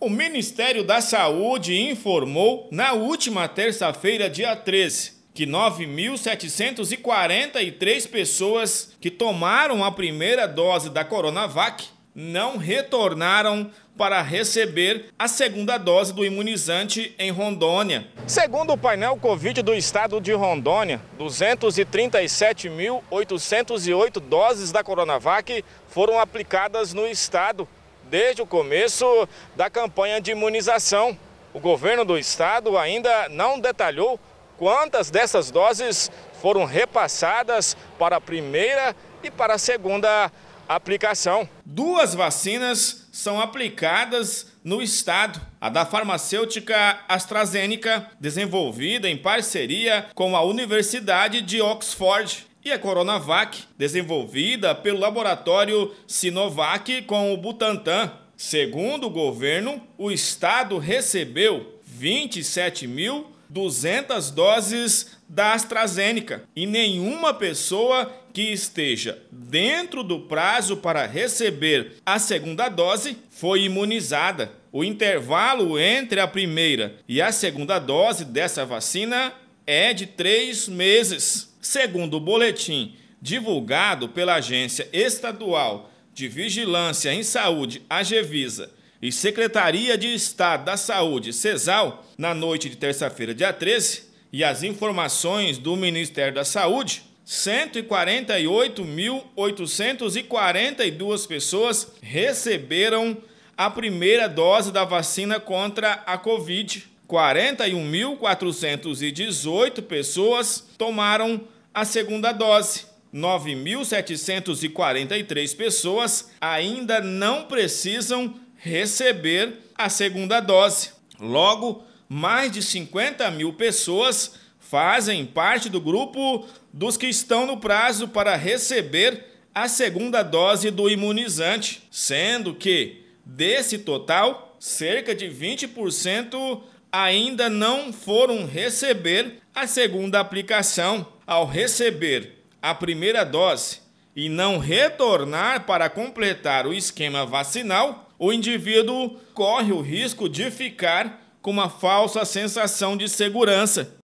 O Ministério da Saúde informou na última terça-feira, dia 13, que 9.743 pessoas que tomaram a primeira dose da Coronavac não retornaram para receber a segunda dose do imunizante em Rondônia. Segundo o painel Covid do estado de Rondônia, 237.808 doses da Coronavac foram aplicadas no estado desde o começo da campanha de imunização. O governo do estado ainda não detalhou quantas dessas doses foram repassadas para a primeira e para a segunda aplicação. Duas vacinas são aplicadas no estado. A da farmacêutica AstraZeneca, desenvolvida em parceria com a Universidade de Oxford, e a Coronavac, desenvolvida pelo laboratório Sinovac com o Butantan. Segundo o governo, o estado recebeu 27.200 doses da AstraZeneca e nenhuma pessoa que esteja dentro do prazo para receber a segunda dose foi imunizada. O intervalo entre a primeira e a segunda dose dessa vacina é de três meses. Segundo o boletim divulgado pela Agência Estadual de Vigilância em Saúde, AGVISA, e Secretaria de Estado da Saúde, CESAL, na noite de terça-feira, dia 13, e as informações do Ministério da Saúde, 148.842 pessoas receberam a primeira dose da vacina contra a Covid 41.418 pessoas tomaram a segunda dose. 9.743 pessoas ainda não precisam receber a segunda dose. Logo, mais de 50 mil pessoas fazem parte do grupo dos que estão no prazo para receber a segunda dose do imunizante, sendo que desse total, cerca de 20% ainda não foram receber a segunda aplicação. Ao receber a primeira dose e não retornar para completar o esquema vacinal, o indivíduo corre o risco de ficar com uma falsa sensação de segurança